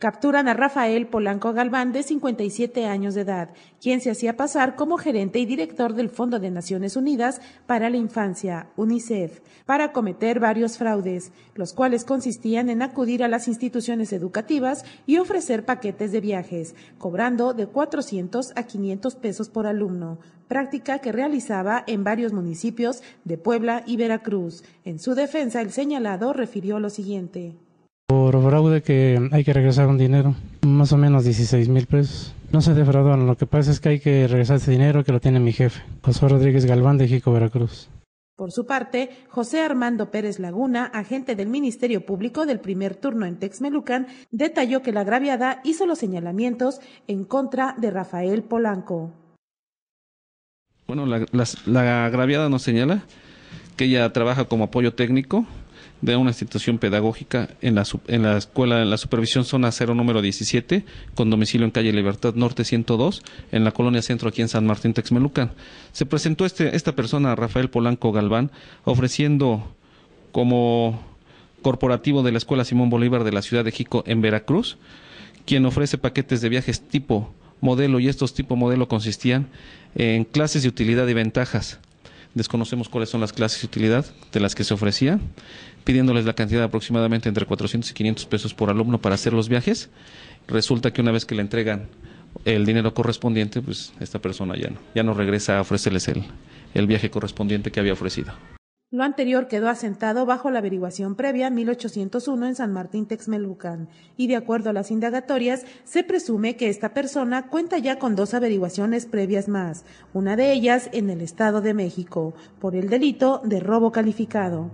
Capturan a Rafael Polanco Galván, de 57 años de edad, quien se hacía pasar como gerente y director del Fondo de Naciones Unidas para la Infancia, UNICEF, para cometer varios fraudes, los cuales consistían en acudir a las instituciones educativas y ofrecer paquetes de viajes, cobrando de 400 a 500 pesos por alumno, práctica que realizaba en varios municipios de Puebla y Veracruz. En su defensa, el señalado refirió lo siguiente por fraude que hay que regresar un dinero, más o menos 16 mil pesos. No se defraudan, lo que pasa es que hay que regresar ese dinero que lo tiene mi jefe, José Rodríguez Galván de Jico, Veracruz. Por su parte, José Armando Pérez Laguna, agente del Ministerio Público del primer turno en Texmelucan, detalló que la agraviada hizo los señalamientos en contra de Rafael Polanco. Bueno, la, la, la agraviada nos señala que ella trabaja como apoyo técnico de una institución pedagógica en la, en la escuela, la supervisión zona 0 número 17, con domicilio en calle Libertad Norte 102, en la colonia centro aquí en San Martín Texmelucan. Se presentó este, esta persona, Rafael Polanco Galván, ofreciendo como corporativo de la Escuela Simón Bolívar de la Ciudad de Jico en Veracruz, quien ofrece paquetes de viajes tipo modelo y estos tipo modelo consistían en clases de utilidad y ventajas Desconocemos cuáles son las clases de utilidad de las que se ofrecía, pidiéndoles la cantidad aproximadamente entre 400 y 500 pesos por alumno para hacer los viajes. Resulta que una vez que le entregan el dinero correspondiente, pues esta persona ya no, ya no regresa a ofrecerles el, el viaje correspondiente que había ofrecido. Lo anterior quedó asentado bajo la averiguación previa 1801 en San Martín Texmelucan y de acuerdo a las indagatorias se presume que esta persona cuenta ya con dos averiguaciones previas más, una de ellas en el Estado de México por el delito de robo calificado.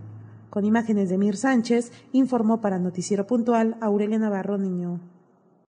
Con imágenes de Mir Sánchez, informó para Noticiero Puntual Aurelia Navarro Niño.